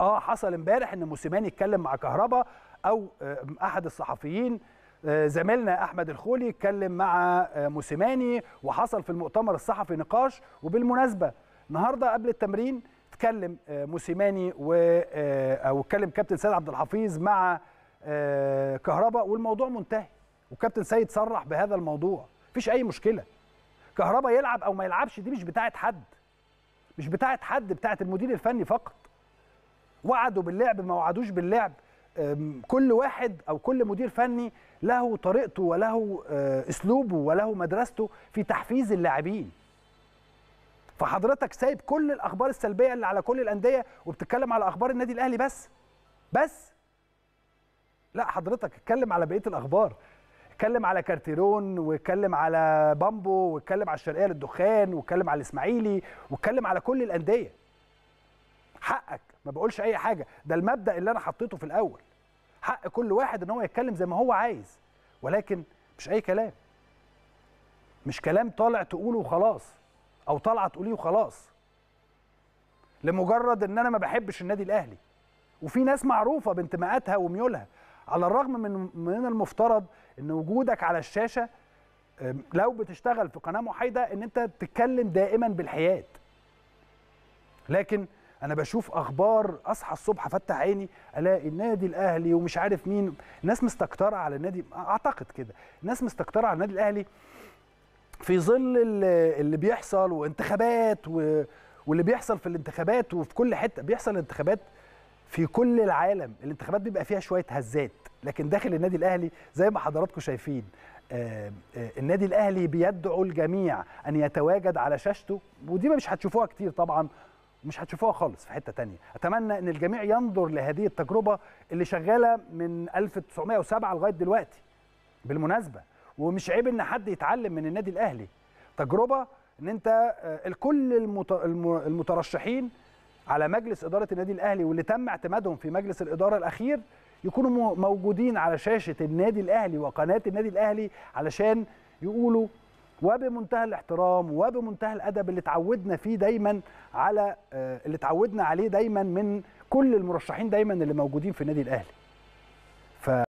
اه حصل امبارح ان موسيماني اتكلم مع كهربا او آه، احد الصحفيين آه، زميلنا احمد الخولي اتكلم مع آه، موسيماني وحصل في المؤتمر الصحفي نقاش وبالمناسبه النهارده قبل التمرين اتكلم موسيماني و او اتكلم كابتن سيد عبد الحفيظ مع كهربا والموضوع منتهي وكابتن سيد صرح بهذا الموضوع مفيش اي مشكله كهربا يلعب او ما يلعبش دي مش بتاعه حد مش بتاعه حد بتاعه المدير الفني فقط وعدوا باللعب ما وعدوش باللعب كل واحد او كل مدير فني له طريقته وله آه، اسلوبه وله مدرسته في تحفيز اللاعبين فحضرتك سايب كل الاخبار السلبيه اللي على كل الانديه وبتتكلم على اخبار النادي الاهلي بس بس لا حضرتك اتكلم على بقيه الاخبار اتكلم على كارتيرون واتكلم على بامبو واتكلم على الشرقيه للدخان واتكلم على الاسماعيلي واتكلم على كل الانديه حقك ما بقولش اي حاجه ده المبدا اللي انا حطيته في الاول حق كل واحد ان هو يتكلم زي ما هو عايز ولكن مش اي كلام مش كلام طالع تقوله وخلاص او طالعه تقوليه وخلاص لمجرد ان انا ما بحبش النادي الاهلي وفي ناس معروفه بانتماءاتها وميولها على الرغم من من المفترض ان وجودك على الشاشه لو بتشتغل في قناه محايده ان انت تتكلم دائما بالحياد لكن انا بشوف اخبار اصحى الصبح افتح عيني الاقي النادي الاهلي ومش عارف مين ناس مستكتره على النادي اعتقد كده ناس مستكتره على النادي الاهلي في ظل اللي بيحصل وانتخابات و... واللي بيحصل في الانتخابات وفي كل حته بيحصل انتخابات في كل العالم الانتخابات بيبقى فيها شويه هزات لكن داخل النادي الاهلي زي ما حضراتكم شايفين آه، آه، النادي الاهلي بيدعو الجميع ان يتواجد على شاشته ودي ما مش هتشوفوها كتير طبعا مش هتشوفوها خالص في حته تانية اتمنى ان الجميع ينظر لهذه التجربه اللي شغاله من 1907 لغايه دلوقتي بالمناسبه ومش عيب ان حد يتعلم من النادي الاهلي تجربه ان انت آه، الكل المترشحين على مجلس اداره النادي الاهلي واللي تم اعتمادهم في مجلس الاداره الاخير يكونوا موجودين على شاشه النادي الاهلي وقناه النادي الاهلي علشان يقولوا وبمنتهى الاحترام وبمنتهى الادب اللي اتعودنا فيه دايما على آه، اللي تعودنا عليه دايما من كل المرشحين دايما اللي موجودين في النادي الاهلي ف